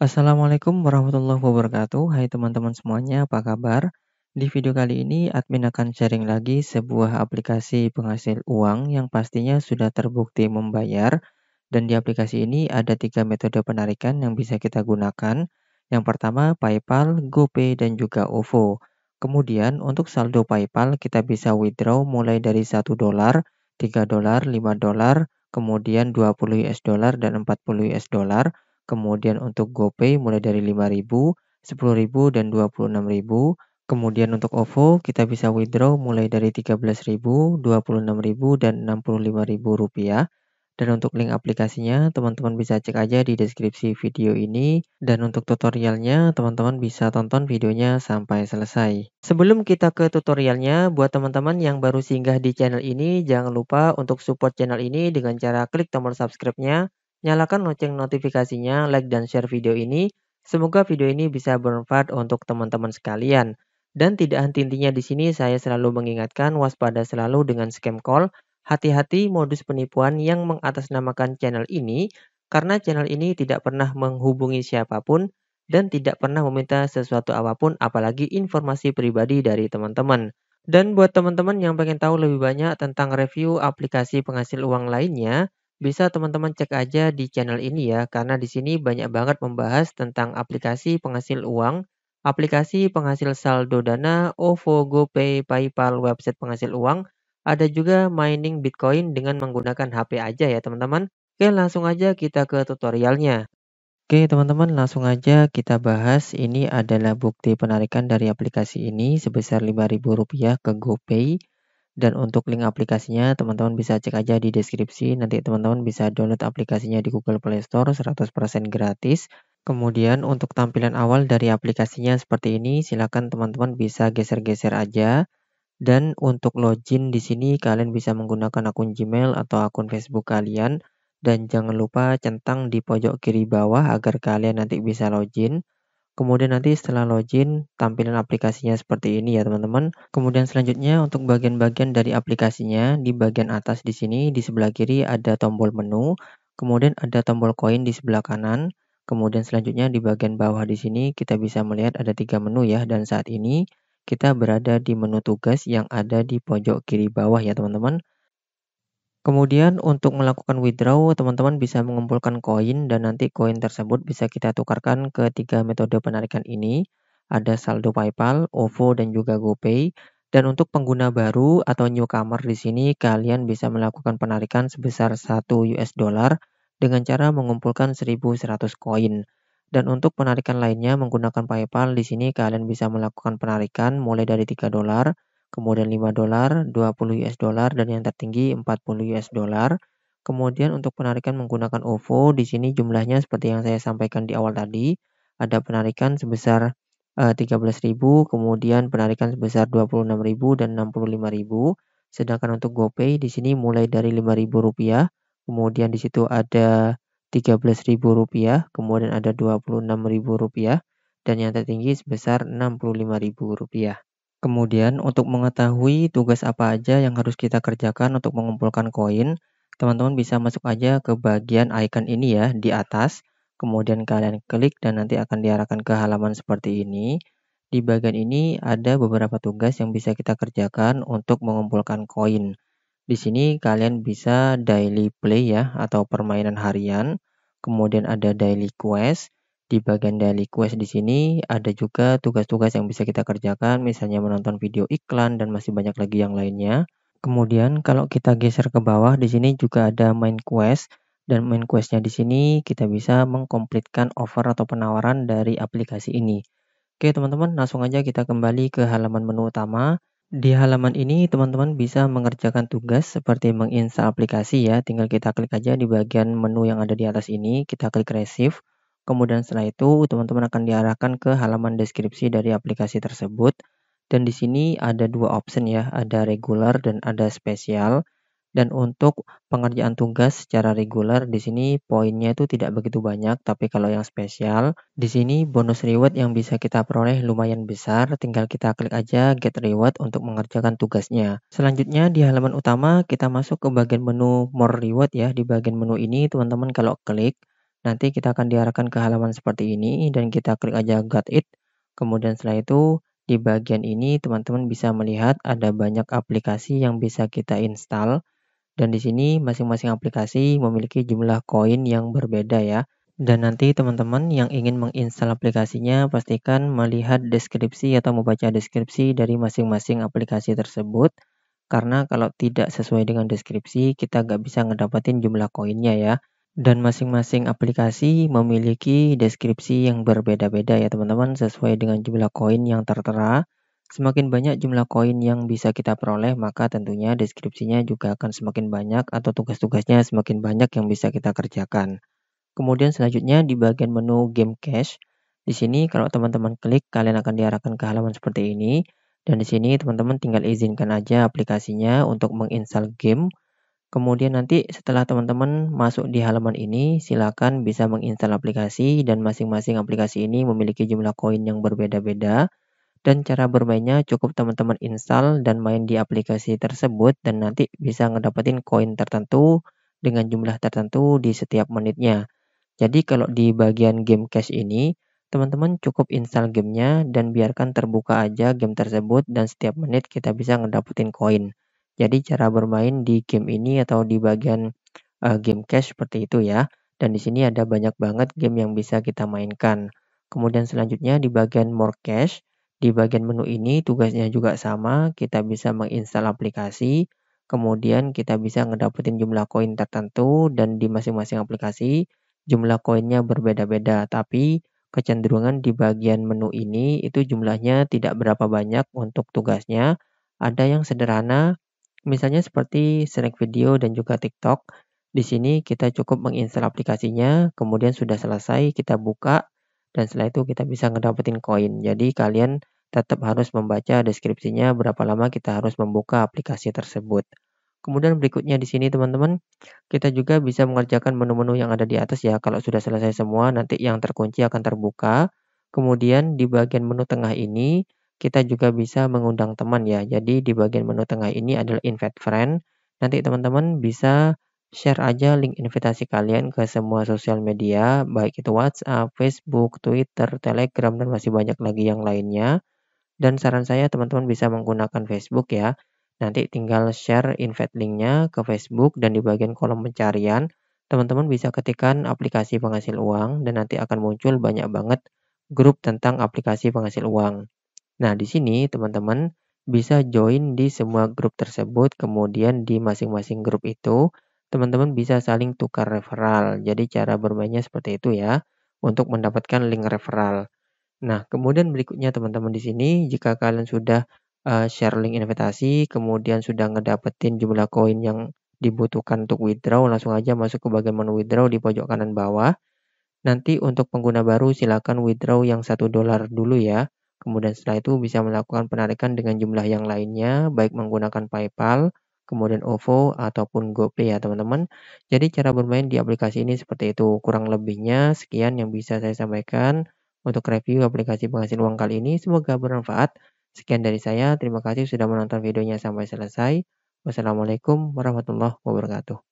Assalamualaikum warahmatullahi wabarakatuh. Hai teman-teman semuanya, apa kabar? Di video kali ini, admin akan sharing lagi sebuah aplikasi penghasil uang yang pastinya sudah terbukti membayar. Dan di aplikasi ini ada tiga metode penarikan yang bisa kita gunakan. Yang pertama, PayPal, GoPay, dan juga OVO. Kemudian, untuk saldo PayPal, kita bisa withdraw mulai dari 1 dolar, 3 dolar, 5 dolar, kemudian 20 US dollar dan 40 US dollar kemudian untuk GoPay mulai dari 5000, 10000 dan 26000. Kemudian untuk OVO kita bisa withdraw mulai dari 13.000, 26.000 dan 65.000 rupiah. Dan untuk link aplikasinya, teman-teman bisa cek aja di deskripsi video ini. Dan untuk tutorialnya, teman-teman bisa tonton videonya sampai selesai. Sebelum kita ke tutorialnya, buat teman-teman yang baru singgah di channel ini, jangan lupa untuk support channel ini dengan cara klik tombol subscribe-nya Nyalakan lonceng notifikasinya, like dan share video ini. Semoga video ini bisa bermanfaat untuk teman-teman sekalian. Dan tidak henti-hentinya di sini saya selalu mengingatkan waspada selalu dengan scam call. Hati-hati modus penipuan yang mengatasnamakan channel ini karena channel ini tidak pernah menghubungi siapapun dan tidak pernah meminta sesuatu apapun apalagi informasi pribadi dari teman-teman. Dan buat teman-teman yang pengen tahu lebih banyak tentang review aplikasi penghasil uang lainnya, bisa teman-teman cek aja di channel ini ya, karena di sini banyak banget membahas tentang aplikasi penghasil uang, aplikasi penghasil saldo dana, OVO, GoPay, PayPal, website penghasil uang, ada juga mining Bitcoin dengan menggunakan HP aja ya teman-teman. Oke, langsung aja kita ke tutorialnya. Oke teman-teman, langsung aja kita bahas. Ini adalah bukti penarikan dari aplikasi ini sebesar Rp5.000 ke GoPay dan untuk link aplikasinya, teman-teman bisa cek aja di deskripsi. Nanti teman-teman bisa download aplikasinya di Google Play Store 100% gratis. Kemudian untuk tampilan awal dari aplikasinya seperti ini, silakan teman-teman bisa geser-geser aja. Dan untuk login di sini kalian bisa menggunakan akun Gmail atau akun Facebook kalian. Dan jangan lupa centang di pojok kiri bawah agar kalian nanti bisa login. Kemudian nanti setelah login, tampilan aplikasinya seperti ini ya teman-teman. Kemudian selanjutnya untuk bagian-bagian dari aplikasinya, di bagian atas di sini, di sebelah kiri ada tombol menu, kemudian ada tombol koin di sebelah kanan, kemudian selanjutnya di bagian bawah di sini kita bisa melihat ada tiga menu ya, dan saat ini kita berada di menu tugas yang ada di pojok kiri bawah ya teman-teman. Kemudian untuk melakukan withdraw, teman-teman bisa mengumpulkan koin dan nanti koin tersebut bisa kita tukarkan ke tiga metode penarikan ini. Ada saldo PayPal, OVO, dan juga GoPay. Dan untuk pengguna baru atau newcomer di sini, kalian bisa melakukan penarikan sebesar 1 US dollar dengan cara mengumpulkan 1100 koin. Dan untuk penarikan lainnya menggunakan PayPal di sini kalian bisa melakukan penarikan mulai dari 3 dolar kemudian 5 dolar, 20 US dollar dan yang tertinggi 40 US dollar. Kemudian untuk penarikan menggunakan OVO di sini jumlahnya seperti yang saya sampaikan di awal tadi, ada penarikan sebesar 13.000, eh, kemudian penarikan sebesar 26.000 dan 65.000. Sedangkan untuk GoPay di sini mulai dari Rp5.000, kemudian di situ ada Rp13.000, kemudian ada Rp26.000 dan yang tertinggi sebesar Rp65.000. Kemudian untuk mengetahui tugas apa aja yang harus kita kerjakan untuk mengumpulkan koin, teman-teman bisa masuk aja ke bagian icon ini ya di atas. Kemudian kalian klik dan nanti akan diarahkan ke halaman seperti ini. Di bagian ini ada beberapa tugas yang bisa kita kerjakan untuk mengumpulkan koin. Di sini kalian bisa daily play ya atau permainan harian. Kemudian ada daily quest di bagian daily quest di sini ada juga tugas-tugas yang bisa kita kerjakan, misalnya menonton video iklan dan masih banyak lagi yang lainnya. Kemudian kalau kita geser ke bawah, di sini juga ada main quest. Dan main questnya di sini kita bisa mengkomplitkan offer atau penawaran dari aplikasi ini. Oke teman-teman, langsung aja kita kembali ke halaman menu utama. Di halaman ini teman-teman bisa mengerjakan tugas seperti menginstal aplikasi ya. Tinggal kita klik aja di bagian menu yang ada di atas ini, kita klik receive. Kemudian setelah itu teman-teman akan diarahkan ke halaman deskripsi dari aplikasi tersebut. Dan di sini ada dua option ya, ada regular dan ada spesial. Dan untuk pengerjaan tugas secara regular di sini poinnya itu tidak begitu banyak, tapi kalau yang spesial di sini bonus reward yang bisa kita peroleh lumayan besar, tinggal kita klik aja get reward untuk mengerjakan tugasnya. Selanjutnya di halaman utama kita masuk ke bagian menu more reward ya. Di bagian menu ini teman-teman kalau klik Nanti kita akan diarahkan ke halaman seperti ini dan kita klik aja got it. Kemudian setelah itu di bagian ini teman-teman bisa melihat ada banyak aplikasi yang bisa kita install. Dan di sini masing-masing aplikasi memiliki jumlah koin yang berbeda ya. Dan nanti teman-teman yang ingin menginstal aplikasinya pastikan melihat deskripsi atau membaca deskripsi dari masing-masing aplikasi tersebut. Karena kalau tidak sesuai dengan deskripsi kita nggak bisa ngedapetin jumlah koinnya ya dan masing-masing aplikasi memiliki deskripsi yang berbeda-beda ya teman-teman sesuai dengan jumlah koin yang tertera. Semakin banyak jumlah koin yang bisa kita peroleh, maka tentunya deskripsinya juga akan semakin banyak atau tugas-tugasnya semakin banyak yang bisa kita kerjakan. Kemudian selanjutnya di bagian menu game cache, di sini kalau teman-teman klik kalian akan diarahkan ke halaman seperti ini dan di sini teman-teman tinggal izinkan aja aplikasinya untuk menginstal game Kemudian nanti setelah teman-teman masuk di halaman ini, silakan bisa menginstal aplikasi dan masing-masing aplikasi ini memiliki jumlah koin yang berbeda-beda. Dan cara bermainnya cukup teman-teman install dan main di aplikasi tersebut dan nanti bisa ngedapetin koin tertentu dengan jumlah tertentu di setiap menitnya. Jadi kalau di bagian game cash ini, teman-teman cukup install gamenya dan biarkan terbuka aja game tersebut dan setiap menit kita bisa ngedapetin koin. Jadi cara bermain di game ini atau di bagian, uh, game cache seperti itu ya, dan di sini ada banyak banget game yang bisa kita mainkan. Kemudian selanjutnya di bagian more cache, di bagian menu ini tugasnya juga sama, kita bisa menginstal aplikasi, kemudian kita bisa ngedapetin jumlah koin tertentu dan di masing-masing aplikasi jumlah koinnya berbeda-beda, tapi kecenderungan di bagian menu ini itu jumlahnya tidak berapa banyak untuk tugasnya, ada yang sederhana, Misalnya seperti snack video dan juga TikTok. Di sini kita cukup menginstal aplikasinya, kemudian sudah selesai kita buka dan setelah itu kita bisa ngedapetin koin. Jadi kalian tetap harus membaca deskripsinya berapa lama kita harus membuka aplikasi tersebut. Kemudian berikutnya di sini teman-teman, kita juga bisa mengerjakan menu-menu yang ada di atas ya. Kalau sudah selesai semua, nanti yang terkunci akan terbuka. Kemudian di bagian menu tengah ini, kita juga bisa mengundang teman ya. Jadi di bagian menu tengah ini adalah invite friend. Nanti teman-teman bisa share aja link invitasi kalian ke semua sosial media, baik itu WhatsApp, Facebook, Twitter, Telegram, dan masih banyak lagi yang lainnya. Dan saran saya teman-teman bisa menggunakan Facebook ya. Nanti tinggal share invite linknya ke Facebook dan di bagian kolom pencarian, teman-teman bisa ketikkan aplikasi penghasil uang dan nanti akan muncul banyak banget grup tentang aplikasi penghasil uang. Nah, di sini teman-teman bisa join di semua grup tersebut, kemudian di masing-masing grup itu teman-teman bisa saling tukar referral. Jadi cara bermainnya seperti itu ya, untuk mendapatkan link referral. Nah, kemudian berikutnya teman-teman di sini, jika kalian sudah uh, share link investasi, kemudian sudah ngedapetin jumlah koin yang dibutuhkan untuk withdraw, langsung aja masuk ke bagian menu withdraw di pojok kanan bawah. Nanti untuk pengguna baru silakan withdraw yang satu dolar dulu ya. Kemudian setelah itu bisa melakukan penarikan dengan jumlah yang lainnya, baik menggunakan PayPal, kemudian OVO, ataupun GoPay ya teman-teman. Jadi cara bermain di aplikasi ini seperti itu. Kurang lebihnya sekian yang bisa saya sampaikan untuk review aplikasi penghasil uang kali ini. Semoga bermanfaat. Sekian dari saya, terima kasih sudah menonton videonya sampai selesai. Wassalamualaikum warahmatullahi wabarakatuh.